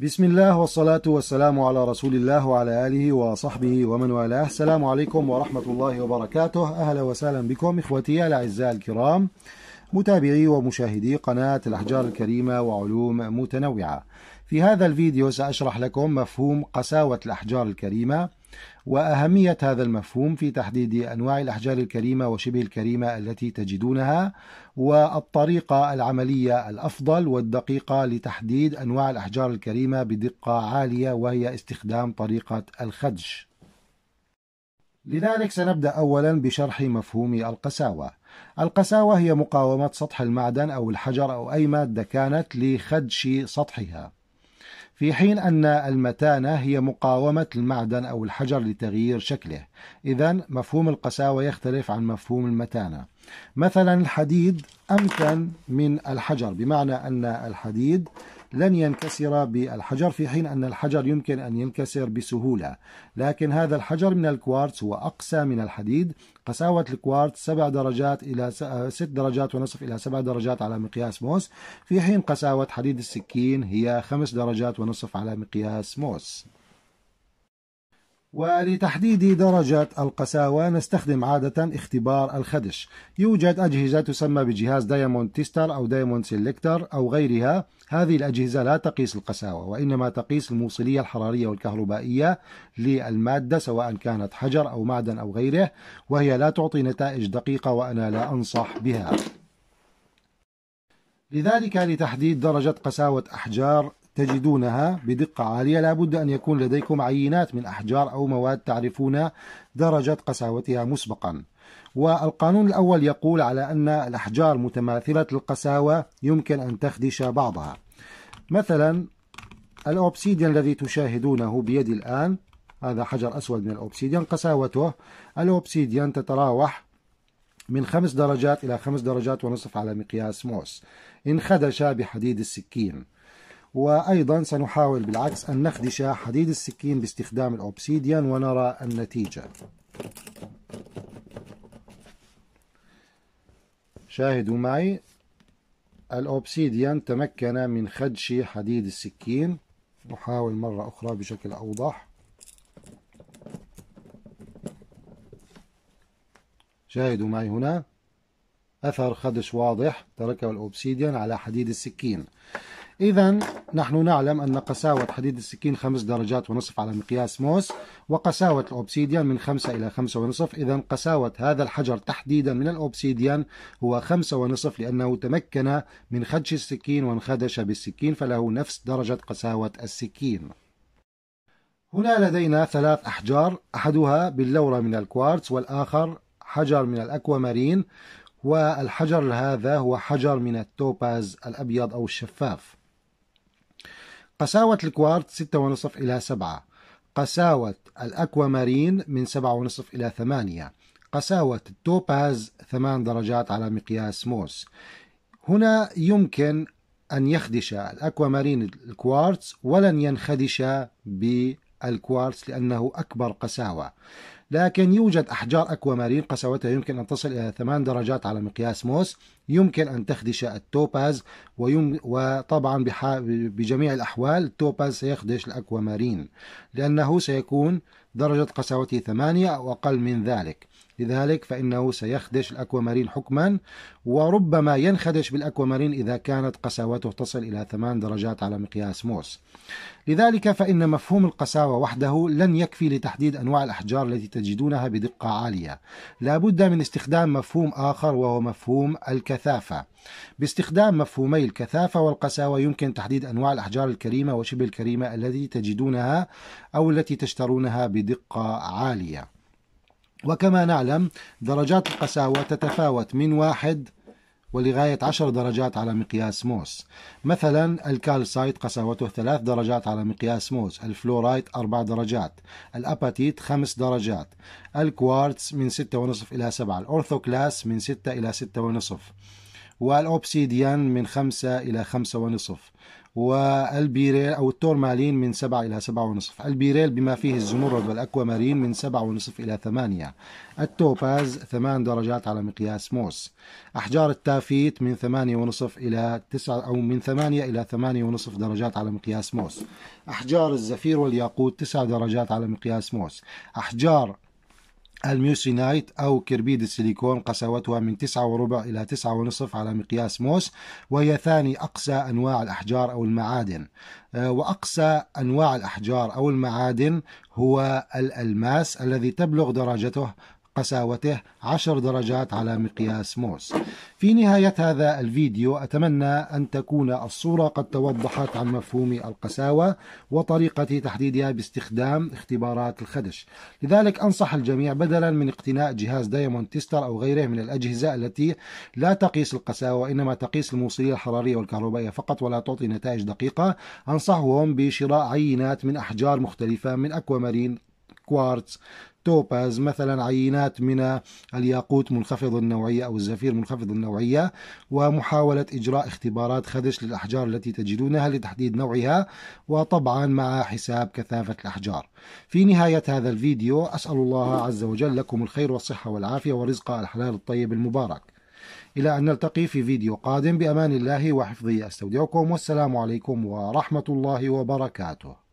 بسم الله والصلاة والسلام على رسول الله وعلى آله وصحبه ومن والاه السلام عليكم ورحمة الله وبركاته أهلا وسهلا بكم إخوتي الأعزاء الكرام متابعي ومشاهدي قناة الأحجار الكريمة وعلوم متنوعة في هذا الفيديو سأشرح لكم مفهوم قساوة الأحجار الكريمة وأهمية هذا المفهوم في تحديد أنواع الأحجار الكريمة وشبه الكريمة التي تجدونها والطريقة العملية الأفضل والدقيقة لتحديد أنواع الأحجار الكريمة بدقة عالية وهي استخدام طريقة الخدش لذلك سنبدأ أولا بشرح مفهوم القساوة القساوة هي مقاومة سطح المعدن أو الحجر أو أي مادة كانت لخدش سطحها في حين أن المتانة هي مقاومة المعدن أو الحجر لتغيير شكله إذا مفهوم القساوة يختلف عن مفهوم المتانة مثلا الحديد أمكن من الحجر بمعنى أن الحديد لن ينكسر بالحجر في حين أن الحجر يمكن أن ينكسر بسهولة لكن هذا الحجر من الكوارتز هو أقسى من الحديد قساوة الكوارتز 7 درجات إلى 6 آه، درجات ونصف إلى 7 درجات على مقياس موس في حين قساوة حديد السكين هي 5 درجات ونصف على مقياس موس ولتحديد درجة القساوة نستخدم عادة اختبار الخدش يوجد أجهزة تسمى بجهاز دايموند تيستر أو دايموند سيلكتر أو غيرها هذه الأجهزة لا تقيس القساوة وإنما تقيس الموصلية الحرارية والكهربائية للمادة سواء كانت حجر أو معدن أو غيره وهي لا تعطي نتائج دقيقة وأنا لا أنصح بها لذلك لتحديد درجة قساوة أحجار تجدونها بدقة عالية لابد أن يكون لديكم عينات من أحجار أو مواد تعرفون درجة قساوتها مسبقا والقانون الأول يقول على أن الأحجار متماثلة القساوة يمكن أن تخدش بعضها مثلا الأوبسيديان الذي تشاهدونه بيدي الآن هذا حجر أسود من الأوبسيديان قساوته الأوبسيديان تتراوح من خمس درجات إلى خمس درجات ونصف على مقياس موس انخدش بحديد السكين وأيضا سنحاول بالعكس أن نخدش حديد السكين باستخدام الأوبسيديان ونرى النتيجة شاهدوا معي الأوبسيديان تمكن من خدش حديد السكين نحاول مرة أخرى بشكل أوضح شاهدوا معي هنا أثر خدش واضح تركه الأوبسيديان على حديد السكين إذا نحن نعلم أن قساوة حديد السكين خمس درجات ونصف على مقياس موس وقساوة الأوبسيديان من خمسة إلى خمسة ونصف إذا قساوة هذا الحجر تحديدا من الأوبسيديان هو خمسة ونصف لأنه تمكن من خدش السكين وانخدش بالسكين فله نفس درجة قساوة السكين هنا لدينا ثلاث أحجار أحدها باللورة من الكوارتز والآخر حجر من الأكوامارين والحجر هذا هو حجر من التوباز الأبيض أو الشفاف قساوة الكوارتز 6.5 إلى 7 قساوة الأكوامارين من 7.5 إلى 8 قساوة التوباز 8 درجات على مقياس موس هنا يمكن أن يخدش الأكوامارين الكوارتز ولن ينخدش بالكوارتز لأنه أكبر قساوة لكن يوجد أحجار أكوامارين قساوتها يمكن أن تصل إلى ثمان درجات على مقياس موس يمكن أن تخدش التوباز ويم... وطبعا بح... بجميع الأحوال التوباز سيخدش الأكوامارين لأنه سيكون درجة قساوته ثمانية أو أقل من ذلك لذلك فإنه سيخدش الأكوامارين حكما وربما ينخدش بالأكوامارين إذا كانت قساوته تصل إلى ثمان درجات على مقياس موس لذلك فإن مفهوم القساوة وحده لن يكفي لتحديد أنواع الأحجار التي تجدونها بدقة عالية لا بد من استخدام مفهوم آخر وهو مفهوم الكثافة باستخدام مفهومي الكثافة والقساوة يمكن تحديد أنواع الأحجار الكريمة وشبه الكريمة التي تجدونها أو التي تشترونها بدقة عالية وكما نعلم درجات القساوة تتفاوت من واحد ولغاية عشر درجات على مقياس موس مثلا الكالسايت قساوته ثلاث درجات على مقياس موس الفلورايت أربع درجات الأباتيت خمس درجات الكوارتز من ستة ونصف إلى سبعة الأورثوكلاس من ستة إلى ستة ونصف والأوبسيديان من خمسة إلى خمسة ونصف والبيريل أو التورمالين من 7 إلى 7.5 البيريل بما فيه الزمرد والأكوامارين من 7.5 إلى 8 التوباز 8 درجات على مقياس موس أحجار التافيت من 8.5 إلى 9 أو من 8 إلى 8.5 درجات على مقياس موس أحجار الزفير والياقوت 9 درجات على مقياس موس أحجار الميوسينايت أو كربيد السيليكون قساوتها من 9 وربع إلى 9 ونصف على مقياس موس وهي ثاني أقسى أنواع الأحجار أو المعادن آه، وأقسى أنواع الأحجار أو المعادن هو الألماس الذي تبلغ درجته قساوته عشر درجات على مقياس موس في نهاية هذا الفيديو أتمنى أن تكون الصورة قد توضحت عن مفهوم القساوة وطريقة تحديدها باستخدام اختبارات الخدش لذلك أنصح الجميع بدلا من اقتناء جهاز دايموند تيستر أو غيره من الأجهزة التي لا تقيس القساوة إنما تقيس الموصلية الحرارية والكهربائية فقط ولا تعطي نتائج دقيقة أنصحهم بشراء عينات من أحجار مختلفة من أكوامارين كوارتز توباز مثلا عينات من الياقوت منخفض النوعية أو الزفير منخفض النوعية ومحاولة إجراء اختبارات خدش للأحجار التي تجدونها لتحديد نوعها وطبعا مع حساب كثافة الأحجار في نهاية هذا الفيديو أسأل الله عز وجل لكم الخير والصحة والعافية ورزق الحلال الطيب المبارك إلى أن نلتقي في فيديو قادم بأمان الله وحفظه أستودعكم والسلام عليكم ورحمة الله وبركاته